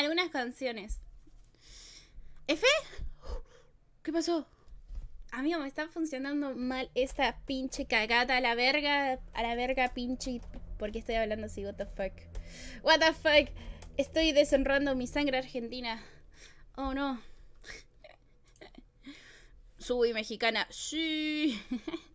algunas canciones. ¿Efe? ¿Qué pasó? Amigo, me está funcionando mal esta pinche cagada a la verga, a la verga pinche. Porque estoy hablando así? What the fuck? What the fuck? Estoy deshonrando mi sangre argentina. Oh no. Soy mexicana. Sí.